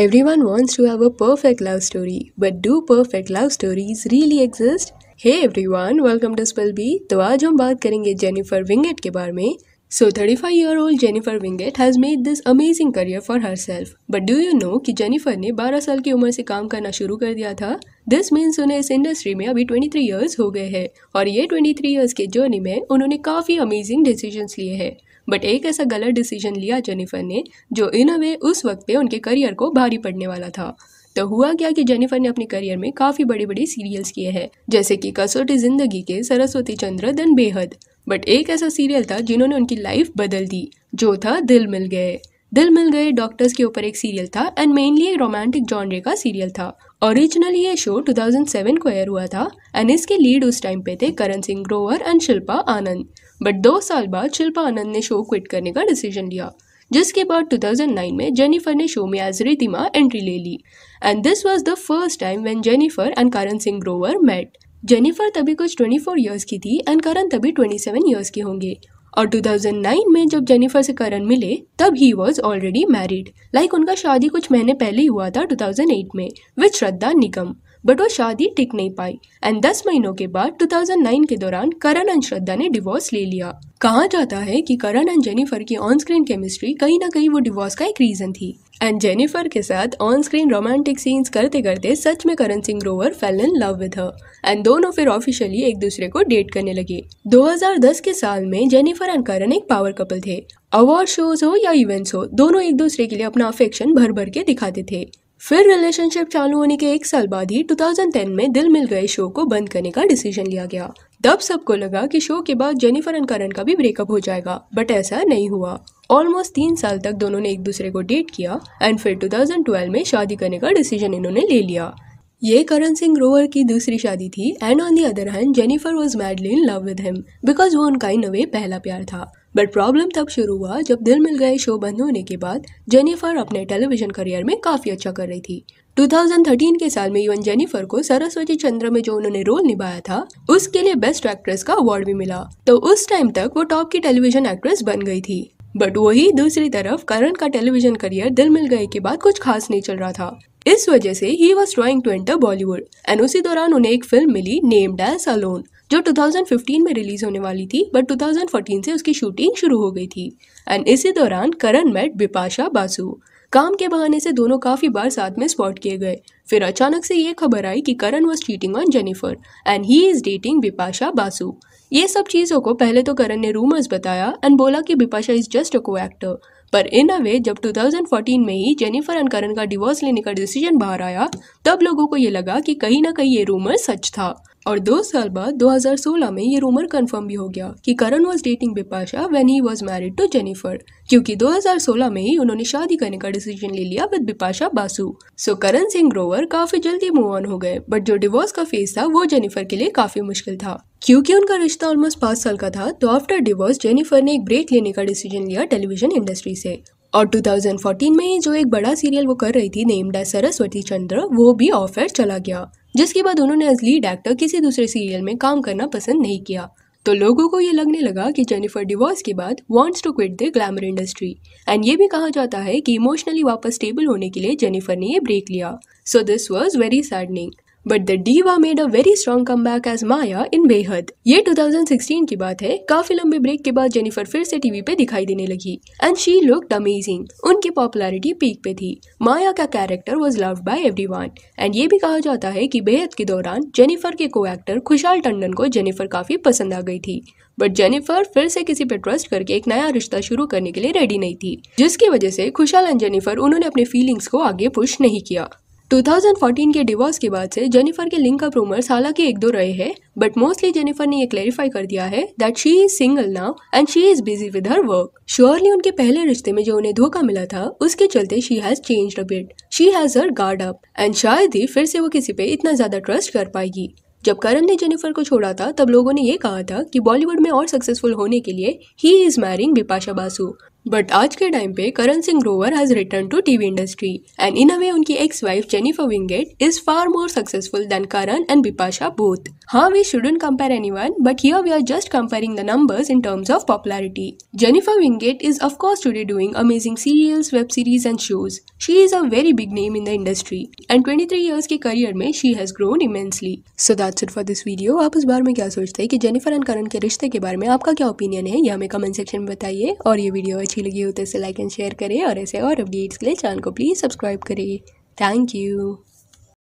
Everyone wants to have a perfect love story, but do perfect love stories really exist? hey everyone welcome to spell bee तो आज हम बात करेंगे Jennifer Winget के बारे में so 35 five year old Jennifer Wingate has made this amazing career for herself but do you know कि Jennifer ने 12 साल की उम्र से काम करना शुरू कर दिया था दिस मीन्स उन्हें इस इंडस्ट्री में अभी 23 थ्री हो गए हैं और ये 23 थ्री के जर्नी में उन्होंने काफ़ी अमेजिंग डिसीजंस लिए हैं बट एक ऐसा गलत डिसीजन लिया जेनिफर ने जो इन वे उस वक्त पे उनके करियर को भारी पड़ने वाला था तो हुआ क्या कि जेनिफर ने अपने करियर में काफ़ी बड़े बड़े सीरियल्स किए हैं जैसे कि कसौटी जिंदगी के सरस्वती चंद्र दन बेहद बट एक ऐसा सीरियल था जिन्होंने उनकी लाइफ बदल दी जो था दिल मिल गए दिल मिल गए डॉक्टर्स के ऊपर एक सीरियल था एंड मेनली एक रोमांटिक जॉनरे का सीरियल था ओरिजिनली ये शो 2007 को एयर हुआ था एंड इसके लीड उस टाइम पे थे करण सिंह ग्रोवर एंड शिल्पा आनंद बट दो साल बाद शिल्पा आनंद ने शो क्विट करने का डिसीजन लिया जिसके बाद 2009 में जेनिफर ने शो में एज रितिमा एंट्री ले ली and this was the first time when Jennifer and Karan Singh Grover met Jennifer तभी कुछ 24 इयर्स की थी एंड करण तभी 27 इयर्स के होंगे और 2009 में जब जेनिफर से करण मिले तब ही वॉज ऑलरेडी मैरिड लाइक उनका शादी कुछ महीने पहले हुआ था 2008 में विद श्रद्धा निगम बट वो शादी टिक नहीं पाई एंड दस महीनों के बाद 2009 के दौरान करण एंड श्रद्धा ने डिवोर्स ले लिया कहा जाता है कि करण एंड जेनिफर की ऑन स्क्रीन केमिस्ट्री कहीं ना कहीं वो डिवोर्स का एक रीजन थी एंड जेनिफर के साथ ऑन स्क्रीन रोमांटिक सीन्स करते करते सच में Karan Singh Grover fell in love with her and दोनों फिर ऑफिशियली एक दूसरे को डेट करने लगे 2010 के साल में जेनिफर एंड करण एक पावर कपल थे अवार्ड शोज हो या इवेंट्स हो दोनों एक दूसरे के लिए अपना अफेक्शन भर भर के दिखाते थे फिर रिलेशनशिप चालू होने के एक साल बाद ही 2010 में दिल मिल गए शो को बंद करने का डिसीजन लिया गया तब सबको लगा कि शो के बाद जेनिफर एंड करण का भी ब्रेकअप हो जाएगा बट ऐसा नहीं हुआ ऑलमोस्ट तीन साल तक दोनों ने एक दूसरे को डेट किया एंड फिर 2012 में शादी करने का डिसीजन इन्होंने ले लिया ये करण सिंह ग्रोवर की दूसरी शादी थी and on the other hand Jennifer was madly in love with him because वो उनका इन अवे पहला प्यार था बट प्रॉब्लम तब शुरू हुआ जब दिल मिल गए शो बंद होने के बाद जेनिफर अपने टेलीविजन करियर में काफ़ी अच्छा कर रही थी 2013 के साल में इवन जेनिफर को सरस्वती चंद्र में जो उन्होंने रोल निभाया था उसके लिए बेस्ट एक्ट्रेस का अवार्ड भी मिला तो उस टाइम तक वो टॉप की टेलीविजन एक्ट्रेस बन गई थी बट वही दूसरी तरफ करण का टेलीविजन करियर दिल मिल गए के बाद कुछ खास नहीं चल रहा था इस वजह से ही was drawing to enter Bollywood and उसी दौरान उन्हें एक फिल्म मिली नेम्ड एज अलोन जो 2015 में रिलीज़ होने वाली थी बट 2014 से उसकी शूटिंग शुरू हो गई थी एंड इसी दौरान करण मेट बिपाशा बासु काम के बहाने से दोनों काफ़ी बार साथ में स्पॉट किए गए फिर अचानक से ये खबर आई कि Karan was cheating on Jennifer and he is dating Bipasha Basu ये सब चीज़ों को पहले तो करण ने रूमर्स बताया एंड बोला कि बिपाशा इज़ जस्ट अ को एक्टर पर इन अ वे जब 2014 में ही जेनिफर एंड करण का डिवोर्स लेने का डिसीजन बाहर आया तब लोगों को ये लगा कि कहीं ना कहीं ये रूमर सच था और दो साल बाद 2016 में ये रूमर कंफर्म भी हो गया कि Karan was dating Bipasha when he was married to Jennifer क्योंकि 2016 में ही उन्होंने शादी करने का डिसीजन ले लिया विद बिपाशा बासु सो करण सिंह ग्रोवर काफी जल्दी मूव ऑन हो गए बट जो डिवोर्स का फेज था वो जेनिफर के लिए काफी मुश्किल था क्योंकि उनका रिश्ता ऑलमोस्ट पांच साल का था तो आफ्टर डिवोर्स जेनिफर ने एक ब्रेक लेने का डिसीजन लिया टेलीविजन इंडस्ट्री से और 2014 में ही जो एक बड़ा सीरियल वो कर रही थी नेम्ड सरस्वती चंद्र वो भी ऑफ एयर चला गया जिसके बाद उन्होंने एज लीड एक्टर किसी दूसरे सीरियल में काम करना पसंद नहीं किया तो लोगों को ये लगने लगा कि जेनिफर डिवोर्स के बाद wants to quit the glamour industry and ये भी कहा जाता है कि इमोशनली वापस स्टेबल होने के लिए जेनिफर ने ये ब्रेक लिया so this was very saddening but the diva made a very strong come back as Maya in Beyhadh ये 2016 की बात है काफी लंबे ब्रेक के बाद जेनिफर फिर से टीवी पे दिखाई देने लगी एंड शी लुकड अमेजिंग उनकी पॉपुलैरिटी पीक पे थी माया का character was love by everyone and ये भी कहा जाता है कि बेहद के दौरान जेनिफर के को एक्टर खुशाल टंडन को जेनिफर काफी पसंद आ गई थी बट जेनिफर फिर से किसी पे ट्रस्ट करके एक नया रिश्ता शुरू करने के लिए रेडी नहीं थी जिसकी वजह से खुशाल एंड जेनिफर उन्होंने अपने फीलिंग्स को आगे पुश नहीं किया 2014 के डिवोर्स के बाद से जेनिफर के लिंक अप रूमर्स हालांकि एक दो रहे हैं बट मोस्टली जेनिफर ने ये क्लेरिफाई कर दिया है that she is single now and she is busy with her work surely उनके पहले रिश्ते में जो उन्हें धोखा मिला था उसके चलते she has change a bit she has her guard up and शायद ही फिर से वो किसी पे इतना ज्यादा ट्रस्ट कर पाएगी जब करण ने जेनिफर को छोड़ा था तब लोगों ने ये कहा था कि बॉलीवुड में और सक्सेसफुल होने के लिए he is marrying Bipasha Basu but आज के टाइम पे Karan Singh Grover has return to TV industry and in a way उनकी ex wife Jennifer Wingate is far more successful than Karan and Bipasha both हाँ we shouldn't compare anyone but here we are just comparing the numbers in terms of popularity Jennifer Wingate is of course today doing amazing serials web series and shows she is a very big name in the industry and 23 years के career में she has grown immensely so that's it for this video आप इस बारे में क्या सोचते हैं कि जेनिफर एंड करण के रिश्ते के बारे में आपका क्या ओपिनियन है यह हमें कमेंट सेक्शन में बताइए और ये वीडियो अच्छी लगी हो तो इसे लाइक एंड शेयर करें और ऐसे और अपडेट्स के लिए चैनल को प्लीज़ सब्सक्राइब करें थैंक यू